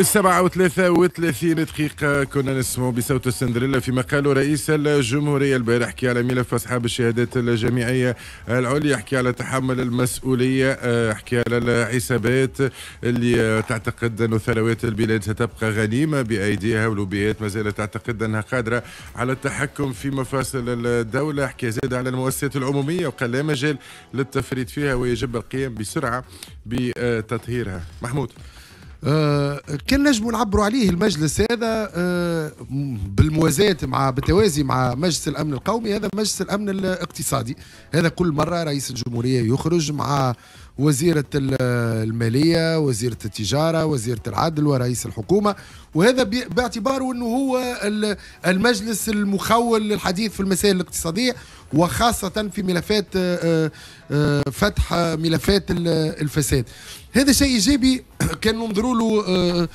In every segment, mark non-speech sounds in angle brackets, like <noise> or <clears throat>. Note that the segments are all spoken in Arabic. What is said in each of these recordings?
السبعة وثلاثة وثلاثين دقيقة كنا نسمع بصوت السندريلا فيما قاله رئيس الجمهورية البارح حكي على ملف أصحاب الشهادات الجامعية العليا حكي على تحمل المسؤولية آه، حكي على الحسابات اللي آه، تعتقد أن ثروات البلاد ستبقى غنيمة بأيديها ولوبيات ما زالت تعتقد أنها قادرة على التحكم في مفاصل الدولة حكي زاد على المؤسسات العمومية وقال لا مجال للتفريط فيها ويجب القيام بسرعة بتطهيرها محمود آه، كان نجموا نعبروا عليه المجلس هذا آه، بالموازاة مع بالتوازي مع مجلس الامن القومي هذا مجلس الامن الاقتصادي هذا كل مره رئيس الجمهوريه يخرج مع وزيرة المالية وزيرة التجارة وزيرة العدل ورئيس الحكومة وهذا باعتباره أنه هو المجلس المخول للحديث في المسائل الاقتصادية وخاصة في ملفات آه، آه، فتح ملفات الفساد هذا شيء إيجابي <clears throat> كان ننظروا له آه،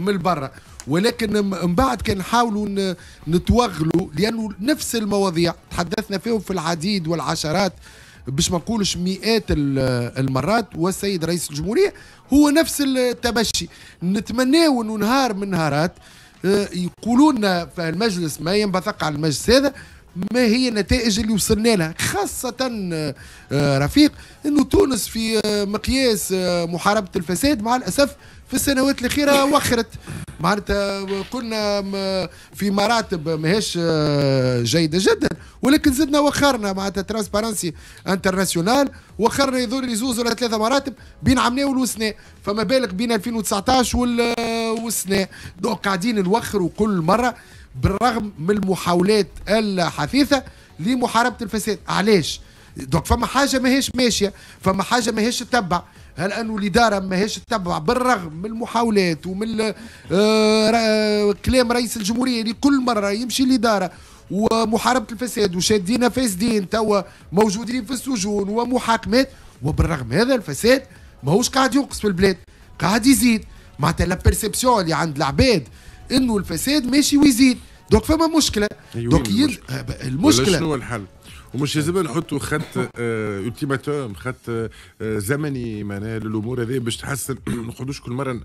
من برا ولكن من بعد كان نحاولوا نتوغلوا لأنه نفس المواضيع تحدثنا فيهم في العديد والعشرات باش ما نقولش مئات المرات والسيد رئيس الجمهوريه هو نفس التبشي نتمناو انه نهار من نهارات آه، يقولوا لنا في المجلس ما ينبثق على المجلس هذا ما هي النتائج اللي وصلنا لها خاصة آه، رفيق انه تونس في آه، مقياس محاربة الفساد مع الاسف في السنوات الاخيرة وخرت معناتها كنا في مراتب ماهيش آه، جيده جدا ولكن زدنا وخرنا معناتها ترانسبارنسي انترناسيونال وخرنا يظهر لي زوز ولا ثلاثه مراتب بين عمنا والسنه فما بالك بين 2019 وال آه، والسنه دونك قاعدين نوخروا كل مره بالرغم من المحاولات الحثيثه لمحاربه الفساد علاش دونك فما حاجه ماهيش ماشيه فما حاجه ماهيش تتبع هل انه الاداره ماهيش تتبع بالرغم من المحاولات ومن آه، آه، كلام رئيس الجمهوريه اللي كل مره يمشي الاداره ومحاربه الفساد وشادين فاسدين توا موجودين في السجون ومحاكمات وبالرغم هذا الفساد ماهوش قاعد ينقص في البلاد قاعد يزيد معناتها لا بيرسيبسيون اللي عند العباد انه الفساد ماشي ويزيد دوك فما مشكله أيوة، دوك المشكله, آه، المشكلة. شنو الحل ومش لازم نحطوا خط التيماتوم آه، خط آه، زمني معناها للامور هذه باش تحسن <clears throat> ما نقعدوش كل مره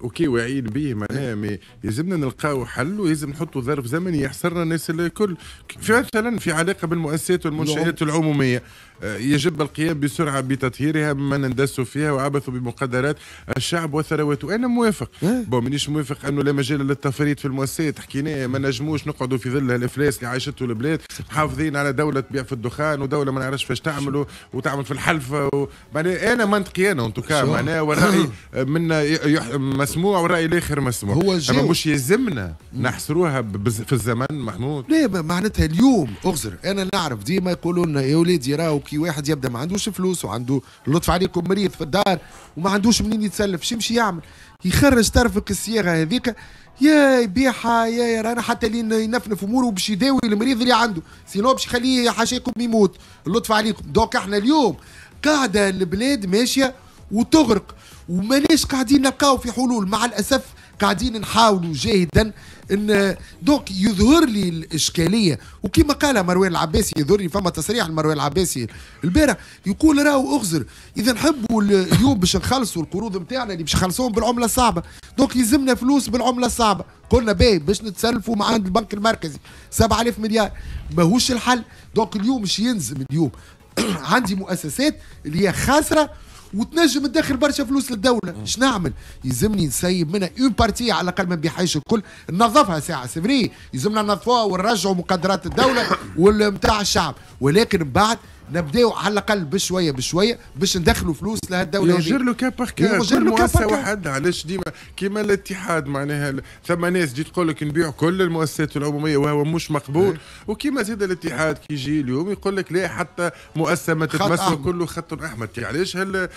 اوكي واعيين به معناها مي لازمنا نلقاو حل ولازم نحطوا ظرف زمني يحصرنا الناس الكل في مثلا في علاقه بالمؤسسات والمنشات نعم. العموميه آه، يجب القيام بسرعه بتطهيرها مما نندسوا فيها وعبثوا بمقدرات الشعب والثروات وانا موافق بون إيه. مانيش موافق انه لا مجال للتفريط في المؤسسات حكيناه ما نجموش نقعدوا في ظل الافلاس اللي عايشته البلاد محافظين على دوله بيع في الدخان ودوله ما نعرفش فاش تعملوا وتعمل في الحلفه و... انا منطقي انا انتوكا معناها والراي <coughs> من يح... مسموع والراي الاخر مسموع هو اما مش يلزمنا نحصروها بز... في الزمن محمود لا معناتها اليوم اغزر انا نعرف ديما يقولوا لنا يا وليدي راهو كي واحد يبدا ما عندوش فلوس وعنده لطف عليكم مريض في الدار وما عندوش منين يتسلف شو يمشي يعمل يخرج ترفق الصياغه هذيك يا يبيعها يا رانا حتى لين ينفنف اموره باش يداوي المريض اللي عنده سينو باش يخليه حاشاكم يموت اللطف عليكم دوك احنا اليوم قاعده البلاد ماشيه وتغرق وماناش قاعدين نلقاو في حلول مع الاسف قاعدين نحاولوا جاهدا ان دونك يظهر لي الاشكاليه وكما قال مروان العباسي يظهر لي فما تصريح لمروان العباسي البارح يقول راهو اخزر اذا نحبوا اليوم باش نخلصوا القروض نتاعنا اللي باش نخلصوهم بالعمله الصعبه دونك يلزمنا فلوس بالعمله الصعبه قلنا باهي باش نتسلفوا مع عند البنك المركزي 7000 مليار ماهوش الحل دونك اليوم مش ينزم اليوم <clears throat> عندي مؤسسات اللي هي خاسره وتنجم تدخل برشا فلوس للدوله اش نعمل يلزمني نسيب منها اون بارتي على الاقل ما بيحيش الكل ننظفها ساعه سفري يلزمنا ننظفوها ونرجعوا مقدرات الدوله <coughs> والمتاع الشعب ولكن بعد نبداو على الاقل بشويه بشويه باش ندخلوا فلوس لهالدوله هذه. يجر له كان باغ كان كل مؤسسه وحدها علاش ديما كيما الاتحاد معناها ثم ناس تجي تقول لك نبيع كل المؤسسات العموميه وهو مش مقبول إيه. وكيما زاد الاتحاد كي يجي اليوم يقول لك لا حتى مؤسسه ما تتمثل كله خط احمد يعني علاش إيه.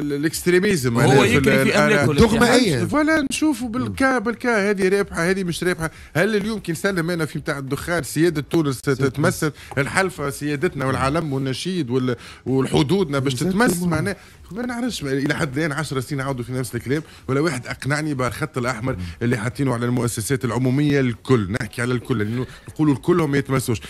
الاكستريميزم هو يكري في املاكه الدغمائيه فوالا نشوفوا بالكا بالكا هذه رابحه هذه مش رابحه هل اليوم كي نسلم انا في نتاع الدخان سياده تونس تتمثل الحلفه سيادتنا والعالم والعلم والنشيد والحدودنا باش تتمس معناه ما نعرفش الى حد الان 10 سنين عاودوا في نفس الكلام ولا واحد اقنعني بالخط الاحمر اللي حاطينه على المؤسسات العموميه الكل نحكي على الكل لانه يعني نقولوا الكل هم يتمسوش